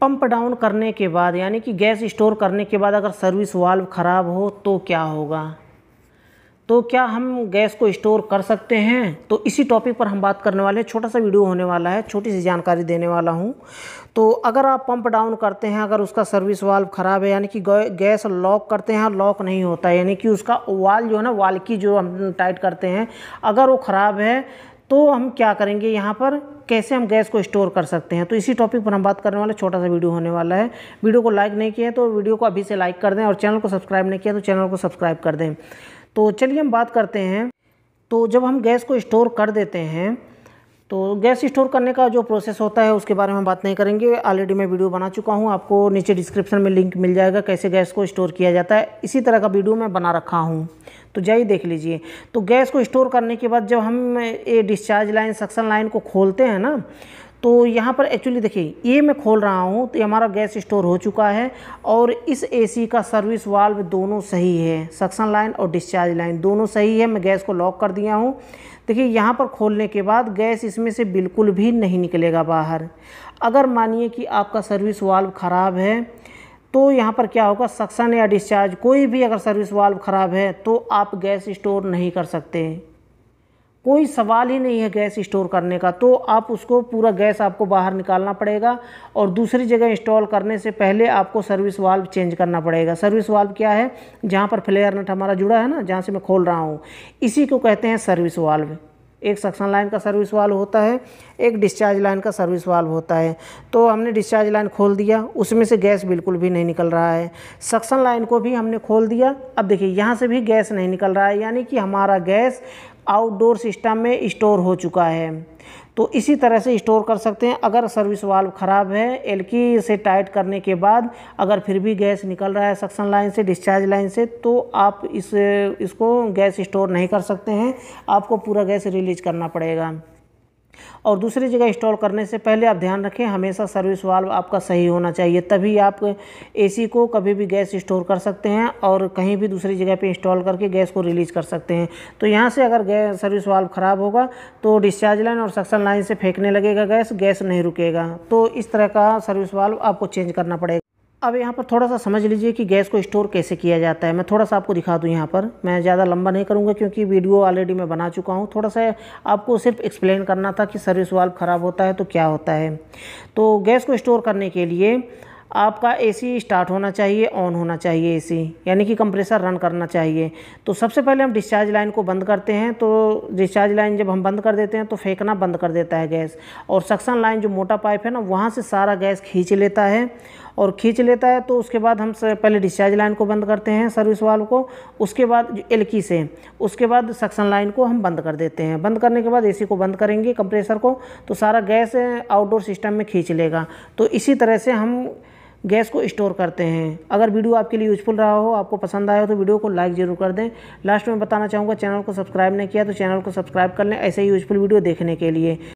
pump down करने के बाद यानी कि गैस स्टोर करने के बाद अगर सर्विस वाल्व ख़राब हो तो क्या होगा तो क्या हम गैस को स्टोर कर सकते हैं तो इसी टॉपिक पर हम बात करने वाले हैं छोटा सा वीडियो होने वाला है छोटी सी जानकारी देने वाला हूं तो अगर आप पंप डाउन करते हैं अगर उसका सर्विस वाल्व ख़राब है यानी कि गैस लॉक करते हैं लॉक नहीं होता यानी कि उसका वाल जो है ना वाल की जो हम टाइट करते हैं अगर वो ख़राब है तो हम क्या करेंगे यहाँ पर कैसे हम गैस को स्टोर कर सकते हैं तो इसी टॉपिक पर हम बात करने वाले छोटा सा वीडियो होने वाला है वीडियो को लाइक नहीं किया तो वीडियो को अभी से लाइक कर दें और चैनल को सब्सक्राइब नहीं किया तो चैनल को सब्सक्राइब कर दें तो चलिए हम बात करते हैं तो जब हम गैस को स्टोर कर देते हैं तो गैस स्टोर करने का जो प्रोसेस होता है उसके बारे में बात नहीं करेंगे ऑलरेडी मैं वीडियो बना चुका हूँ आपको नीचे डिस्क्रिप्शन में लिंक मिल जाएगा कैसे गैस को स्टोर किया जाता है इसी तरह का वीडियो मैं बना रखा हूँ तो जाइए देख लीजिए तो गैस को स्टोर करने के बाद जब हम ये डिस्चार्ज लाइन सक्सन लाइन को खोलते हैं ना तो यहाँ पर एक्चुअली देखिए ये मैं खोल रहा हूँ तो हमारा गैस स्टोर हो चुका है और इस एसी का सर्विस वाल्व दोनों सही है सक्शन लाइन और डिस्चार्ज लाइन दोनों सही है मैं गैस को लॉक कर दिया हूँ देखिए यहाँ पर खोलने के बाद गैस इसमें से बिल्कुल भी नहीं निकलेगा बाहर अगर मानिए कि आपका सर्विस वाल्व ख़राब है तो यहाँ पर क्या होगा सक्शन या डिस्चार्ज कोई भी अगर सर्विस वाल्व ख़राब है तो आप गैस स्टोर नहीं कर सकते कोई सवाल ही नहीं है गैस स्टोर करने का तो आप उसको पूरा गैस आपको बाहर निकालना पड़ेगा और दूसरी जगह इंस्टॉल करने से पहले आपको सर्विस वाल्व चेंज करना पड़ेगा सर्विस वाल्व क्या है जहाँ पर फ्लेयर नट हमारा जुड़ा है ना जहाँ से मैं खोल रहा हूँ इसी को कहते हैं सर्विस वाल्व एक सक्शन लाइन का सर्विस वाल्व होता है एक डिस्चार्ज लाइन का सर्विस वाल्व होता है तो हमने डिस्चार्ज लाइन खोल दिया उसमें से गैस बिल्कुल भी नहीं निकल रहा है सक्शन लाइन को भी हमने खोल दिया अब देखिए यहाँ से भी गैस नहीं निकल रहा है यानी कि हमारा गैस आउटडोर सिस्टम में स्टोर हो चुका है तो इसी तरह से स्टोर कर सकते हैं अगर सर्विस वाल्व ख़राब है एलकी से टाइट करने के बाद अगर फिर भी गैस निकल रहा है सक्शन लाइन से डिस्चार्ज लाइन से तो आप इस इसको गैस स्टोर नहीं कर सकते हैं आपको पूरा गैस रिलीज करना पड़ेगा और दूसरी जगह इंस्टॉल करने से पहले आप ध्यान रखें हमेशा सर्विस वाल्व आपका सही होना चाहिए तभी आप एसी को कभी भी गैस स्टोर कर सकते हैं और कहीं भी दूसरी जगह पे इंस्टॉल करके गैस को रिलीज कर सकते हैं तो यहाँ से अगर गैस सर्विस वाल्व ख़राब होगा तो डिस्चार्ज लाइन और सक्सन लाइन से फेंकने लगेगा गैस गैस नहीं रुकेगा तो इस तरह का सर्विस वाल्व आपको चेंज करना पड़ेगा अब यहाँ पर थोड़ा सा समझ लीजिए कि गैस को स्टोर कैसे किया जाता है मैं थोड़ा सा आपको दिखा दूँ यहाँ पर मैं ज़्यादा लंबा नहीं करूँगा क्योंकि वीडियो ऑलरेडी मैं बना चुका हूँ थोड़ा सा आपको सिर्फ एक्सप्लेन करना था कि सर्विस वाल्व ख़राब होता है तो क्या होता है तो गैस को स्टोर करने के लिए आपका एसी स्टार्ट होना चाहिए ऑन होना चाहिए एसी यानी कि कंप्रेसर रन करना चाहिए तो सबसे पहले हम डिस्चार्ज लाइन को बंद करते हैं तो डिस्चार्ज लाइन जब हम बंद कर देते हैं तो फेंकना बंद कर देता है गैस और सक्सन लाइन जो मोटा पाइप है ना वहाँ से सारा गैस खींच लेता है और खींच लेता है तो उसके बाद हम पहले डिस्चार्ज लाइन को बंद करते हैं सर्विस वाल को उसके बाद एल की से उसके बाद सक्शन लाइन को हम बंद कर देते हैं बंद करने के बाद ए को बंद करेंगे कंप्रेसर को तो सारा गैस आउटडोर सिस्टम में खींच लेगा तो इसी तरह से हम गैस को स्टोर करते हैं अगर वीडियो आपके लिए यूजफुल रहा हो आपको पसंद आया हो तो वीडियो को लाइक ज़रूर कर दें लास्ट में बताना चाहूँगा चैनल को सब्सक्राइब नहीं किया तो चैनल को सब्सक्राइब कर लें ऐसे ही यूजफुल वीडियो देखने के लिए